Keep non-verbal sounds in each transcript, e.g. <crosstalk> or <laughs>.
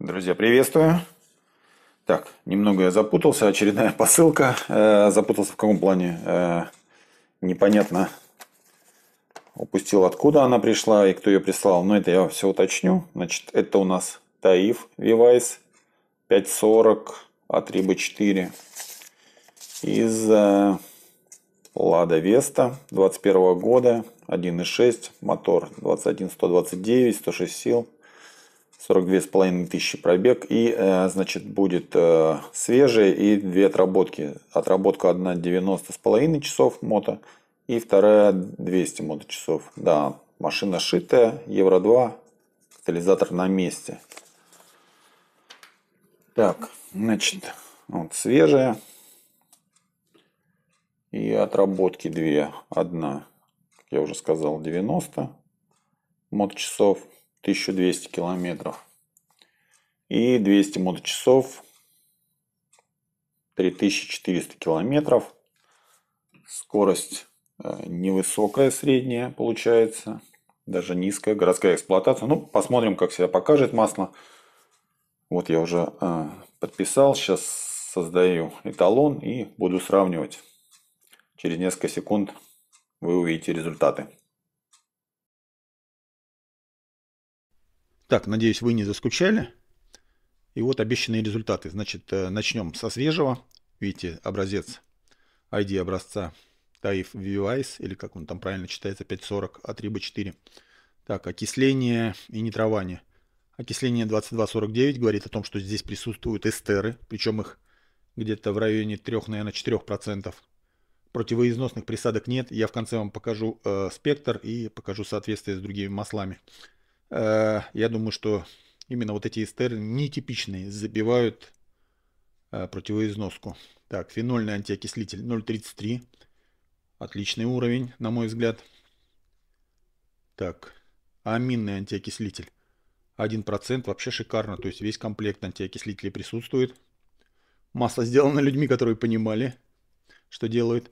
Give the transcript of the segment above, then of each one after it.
Друзья, приветствую. Так, немного я запутался, очередная <laughs> посылка. Э, запутался в каком плане? Э, непонятно. Упустил, откуда она пришла и кто ее прислал. Но это я все уточню. Значит, это у нас Таиф Вивайс 540 А3Б4 из э, Лада Веста 21 года 1.6 мотор 21 129 106 сил 42,5 тысячи пробег и э, значит будет э, свежие и две отработки. Отработка одна 90,5 часов мото и вторая 200 часов Да, машина шитая, Евро 2, катализатор на месте. Так, значит, вот свежая. И отработки две. Одна, как я уже сказал, 90 моточасов. часов 1200 километров. И 200 моточасов 3400 километров. Скорость э, невысокая, средняя получается. Даже низкая. Городская эксплуатация. Ну, посмотрим, как себя покажет масло. Вот я уже э, подписал. Сейчас создаю эталон и буду сравнивать. Через несколько секунд вы увидите результаты. Так, надеюсь, вы не заскучали. И вот обещанные результаты. Значит, э, начнем со свежего. Видите, образец ID образца TAIF VUICE, или как он там правильно читается, 540 от риба 4. Так, окисление и нитрование. Окисление 2249 говорит о том, что здесь присутствуют эстеры, причем их где-то в районе 3, наверное, 4%. Противоизносных присадок нет. Я в конце вам покажу э, спектр и покажу соответствие с другими маслами. Э, я думаю, что именно вот эти эстеры нетипичные забивают э, противоизноску. Так, фенольный антиокислитель 0,33. Отличный уровень, на мой взгляд. Так, аминный антиокислитель 1%. Вообще шикарно, то есть весь комплект антиокислителей присутствует. Масло сделано людьми, которые понимали, что делают.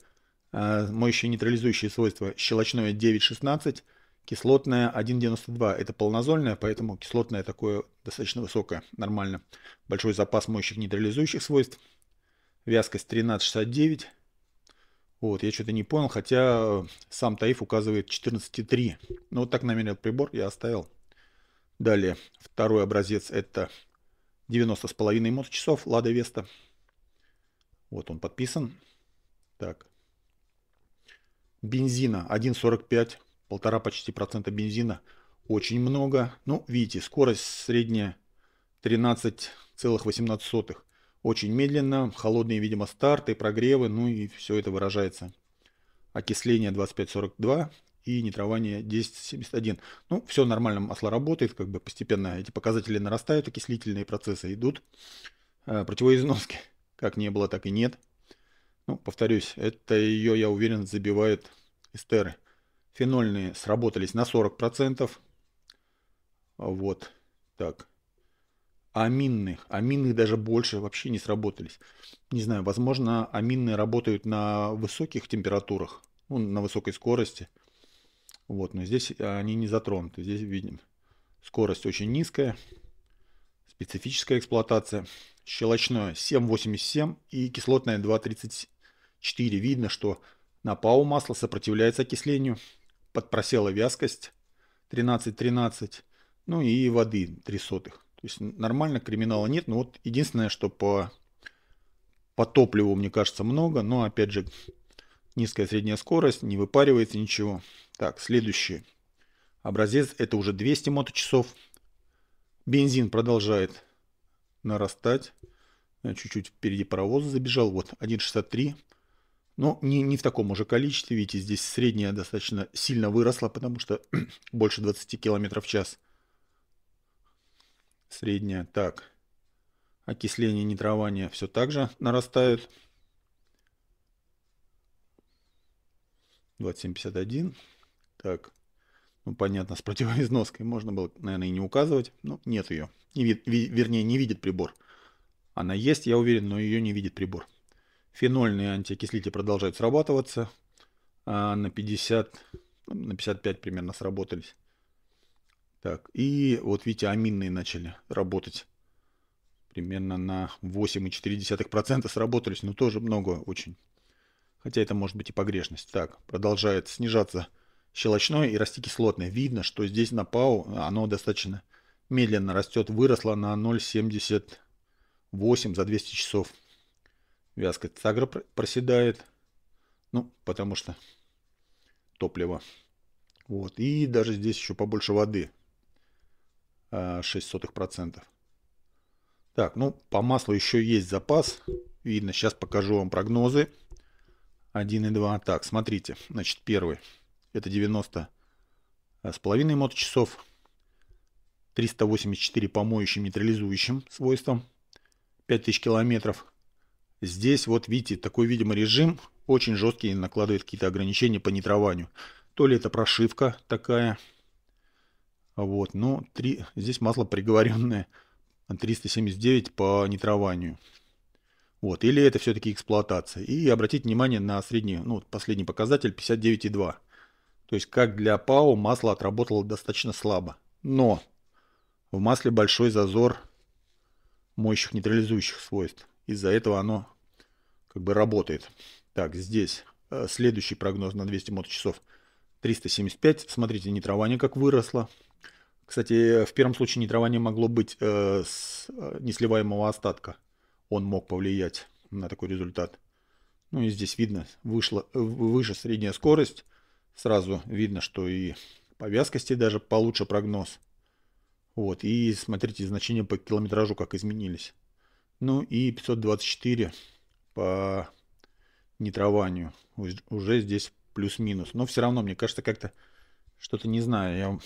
Э, моющие нейтрализующие свойства щелочное 9,16 кислотная 1,92. Это полнозольная поэтому кислотная такое достаточно высокая Нормально. Большой запас моющих нейтрализующих свойств. Вязкость 13,69. Вот, я что-то не понял, хотя э, сам Таиф указывает 14,3. Но ну, вот так намерил прибор, я оставил. Далее, второй образец это 90,5 моточасов Лада Веста. Вот он подписан. Так. Бензина 1,45 полтора почти процента бензина. Очень много. Ну, видите, скорость средняя 13,18. Очень медленно, холодные, видимо, старты, прогревы, ну и все это выражается. Окисление 25,42 и нитрование 10,71. Ну, все нормально, масло работает, как бы постепенно эти показатели нарастают, окислительные процессы идут. Э, Противоизноски <laughs> как не было, так и нет. Ну, повторюсь, это ее, я уверен, забивает эстеры. Фенольные сработались на 40%. Вот так. аминных, аминных даже больше вообще не сработались. Не знаю, возможно, аминные работают на высоких температурах, ну, на высокой скорости. Вот, но здесь э, они не затронуты. Здесь видим, скорость очень низкая, специфическая эксплуатация, щелочное 7,87 и кислотное 2,34. Видно, что на ПАУ масло сопротивляется окислению подпросела вязкость 13-13, ну и воды 3 сотых. То есть нормально криминала нет, но вот единственное, что по, по топливу, мне кажется, много, но опять же низкая средняя скорость, не выпаривается ничего. Так, следующий образец, это уже 200 моточасов. Бензин продолжает нарастать. Чуть-чуть впереди паровоза забежал, вот 1.63. Но ну, не, не в таком уже количестве, видите, здесь средняя достаточно сильно выросла, потому что <clears throat> больше 20 км в час. Средняя, так. Окисление, нитрование все так же нарастают. 27,51. Так, ну понятно, с противоизноской можно было, наверное, и не указывать, но нет ее. Не вид, вернее, не видит прибор. Она есть, я уверен, но ее не видит прибор. Фенольные антиокислители продолжают срабатываться. А на 50, ну, на 55 примерно сработались. Так, и вот видите, аминные начали работать. Примерно на 8,4% сработались, но тоже много очень. Хотя это может быть и погрешность. Так, продолжает снижаться щелочное и расти кислотное. Видно, что здесь на ПАУ оно достаточно медленно растет. Выросло на 0,78 за 200 часов. Вязкость сагра проседает. Ну, потому что топливо. Вот. И даже здесь еще побольше воды. 0,06%. А, так, ну, по маслу еще есть запас. Видно, сейчас покажу вам прогнозы. 1 и 2. Так, смотрите. Значит, первый. Это 90 а, с половиной моточасов. 384 по моющим нейтрализующим свойствам. 5000 километров. Здесь вот, видите, такой, видимо, режим очень жесткий накладывает какие-то ограничения по нитрованию. То ли это прошивка такая. Вот, ну, 3, здесь масло приговоренное 379 по нитрованию. Вот, или это все-таки эксплуатация. И обратите внимание на средний, ну, последний показатель 59,2. То есть, как для ПАО, масло отработало достаточно слабо. Но в масле большой зазор моющих нейтрализующих свойств. Из-за этого оно как бы работает. Так, здесь э, следующий прогноз на 200 моточасов. 375. Смотрите, нитрование как выросло. Кстати, э, в первом случае нитрование могло быть э, с э, несливаемого остатка. Он мог повлиять на такой результат. Ну и здесь видно, вышла, выше средняя скорость. Сразу видно, что и по вязкости даже получше прогноз. Вот, и смотрите, значения по километражу как изменились. Ну и 524 по нитрованию. Уже здесь плюс-минус. Но все равно, мне кажется, как-то что-то не знаю. Я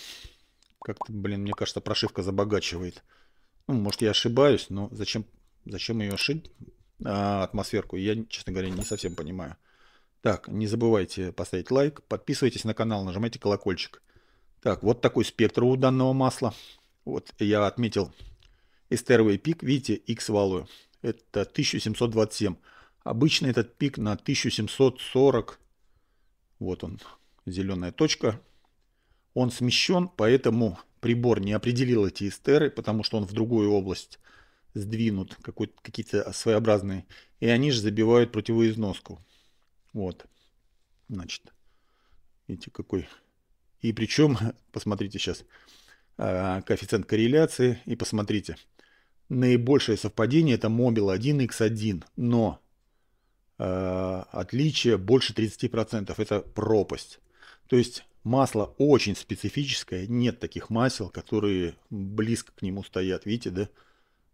как-то, блин, мне кажется, прошивка забогачивает. Ну, может, я ошибаюсь, но зачем, зачем ее шить? А, атмосферку, я, честно говоря, не совсем понимаю. Так, не забывайте поставить лайк, подписывайтесь на канал, нажимайте колокольчик. Так, вот такой спектр у данного масла. Вот я отметил Эстеровый пик, видите, x валую. Это 1727. Обычно этот пик на 1740. Вот он, зеленая точка. Он смещен, поэтому прибор не определил эти эстеры, потому что он в другую область сдвинут, какие-то своеобразные. И они же забивают противоизноску. Вот. Значит, видите, какой. И причем, <laughs> посмотрите сейчас, а, коэффициент корреляции и посмотрите – Наибольшее совпадение это Мобил 1X1, но э, отличие больше 30%. Это пропасть. То есть масло очень специфическое. Нет таких масел, которые близко к нему стоят. Видите, да?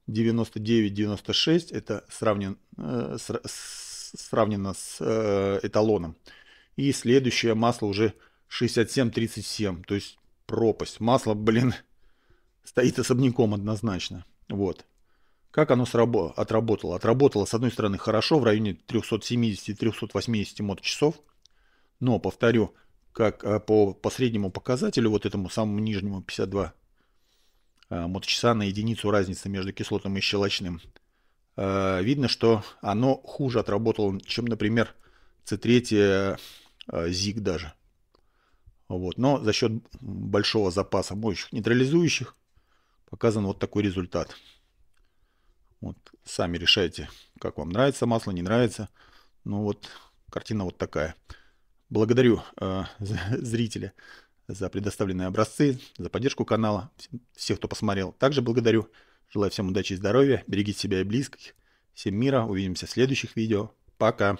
99-96 это сравнен, э, с, с, сравнено с э, эталоном. И следующее масло уже 67-37. То есть пропасть. Масло, блин, <laughs> стоит особняком однозначно. Вот. Как оно срабо- отработало? Отработало, с одной стороны, хорошо, в районе 370-380 моточасов, Но, повторю, как э, по, по среднему показателю, вот этому самому нижнему 52 э, моточаса на единицу разницы между кислотным и щелочным, э, видно, что оно хуже отработало, чем, например, C3 ZIG даже. Вот. Но за счет большого запаса моющих нейтрализующих показан вот такой результат. Вот, сами решайте, как вам нравится масло, не нравится. Ну вот, картина вот такая. Благодарю э, зрителя за предоставленные образцы, за поддержку канала, всех, кто посмотрел. Также благодарю. Желаю всем удачи и здоровья. Берегите себя и близких. Всем мира. Увидимся в следующих видео. Пока.